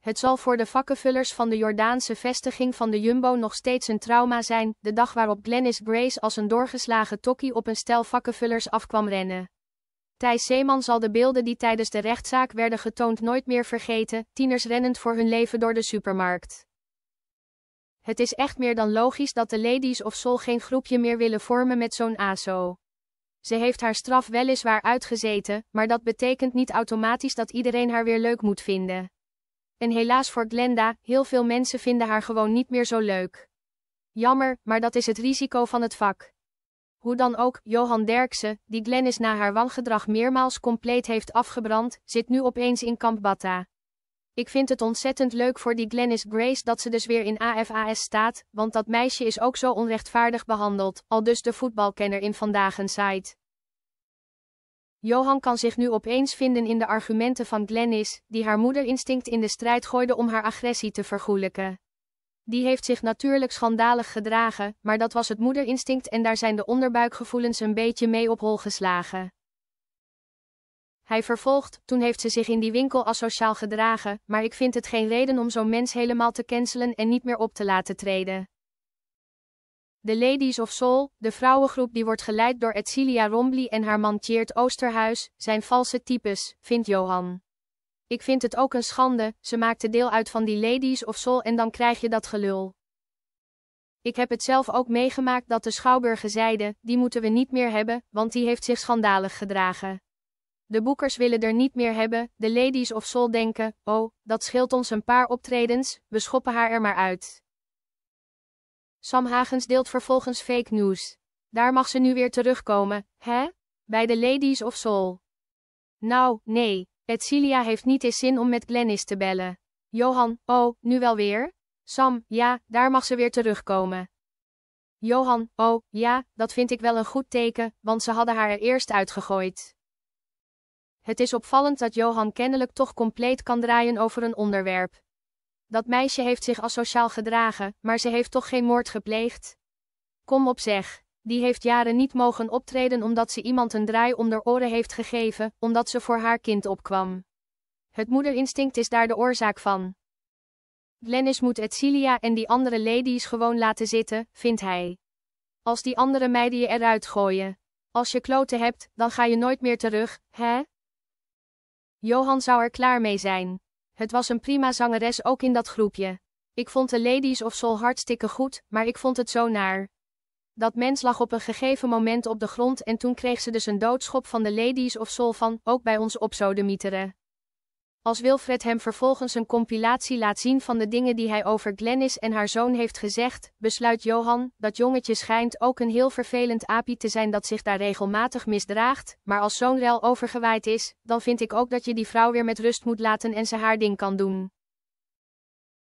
Het zal voor de vakkenvullers van de Jordaanse vestiging van de Jumbo nog steeds een trauma zijn, de dag waarop Glennis Grace als een doorgeslagen tokkie op een stel vakkenvullers afkwam rennen. Thijs Zeeman zal de beelden die tijdens de rechtszaak werden getoond nooit meer vergeten, tieners rennend voor hun leven door de supermarkt. Het is echt meer dan logisch dat de Ladies of sol geen groepje meer willen vormen met zo'n ASO. Ze heeft haar straf weliswaar uitgezeten, maar dat betekent niet automatisch dat iedereen haar weer leuk moet vinden. En helaas voor Glenda, heel veel mensen vinden haar gewoon niet meer zo leuk. Jammer, maar dat is het risico van het vak. Hoe dan ook, Johan Derksen, die Glennis na haar wangedrag meermaals compleet heeft afgebrand, zit nu opeens in kamp Batta. Ik vind het ontzettend leuk voor die Glennis Grace dat ze dus weer in AFAS staat, want dat meisje is ook zo onrechtvaardig behandeld, al dus de voetbalkenner in vandaag een site. Johan kan zich nu opeens vinden in de argumenten van Glennis, die haar moederinstinct in de strijd gooide om haar agressie te vergoelijken. Die heeft zich natuurlijk schandalig gedragen, maar dat was het moederinstinct en daar zijn de onderbuikgevoelens een beetje mee op hol geslagen. Hij vervolgt, toen heeft ze zich in die winkel asociaal gedragen, maar ik vind het geen reden om zo'n mens helemaal te cancelen en niet meer op te laten treden. De Ladies of Soul, de vrouwengroep die wordt geleid door Edcilia Rombly en haar man Oosterhuis, zijn valse types, vindt Johan. Ik vind het ook een schande, ze maakte deel uit van die Ladies of Soul en dan krijg je dat gelul. Ik heb het zelf ook meegemaakt dat de Schouwburgen zeiden, die moeten we niet meer hebben, want die heeft zich schandalig gedragen. De boekers willen er niet meer hebben, de Ladies of Soul denken, oh, dat scheelt ons een paar optredens, we schoppen haar er maar uit. Sam Hagens deelt vervolgens fake news. Daar mag ze nu weer terugkomen, hè? Bij de Ladies of Soul. Nou, nee, Edcilia heeft niet eens zin om met Glennis te bellen. Johan, oh, nu wel weer? Sam, ja, daar mag ze weer terugkomen. Johan, oh, ja, dat vind ik wel een goed teken, want ze hadden haar er eerst uitgegooid. Het is opvallend dat Johan kennelijk toch compleet kan draaien over een onderwerp dat meisje heeft zich asociaal gedragen, maar ze heeft toch geen moord gepleegd? Kom op zeg, die heeft jaren niet mogen optreden omdat ze iemand een draai onder oren heeft gegeven, omdat ze voor haar kind opkwam. Het moederinstinct is daar de oorzaak van. Glennis moet Edcilia en die andere ladies gewoon laten zitten, vindt hij. Als die andere meiden je eruit gooien. Als je kloten hebt, dan ga je nooit meer terug, hè? Johan zou er klaar mee zijn. Het was een prima zangeres ook in dat groepje. Ik vond de Ladies of Soul hartstikke goed, maar ik vond het zo naar. Dat mens lag op een gegeven moment op de grond en toen kreeg ze dus een doodschop van de Ladies of Soul van, ook bij ons op zodemieteren. Als Wilfred hem vervolgens een compilatie laat zien van de dingen die hij over Glennis en haar zoon heeft gezegd, besluit Johan, dat jongetje schijnt ook een heel vervelend apie te zijn dat zich daar regelmatig misdraagt, maar als zo'n rel overgewaaid is, dan vind ik ook dat je die vrouw weer met rust moet laten en ze haar ding kan doen.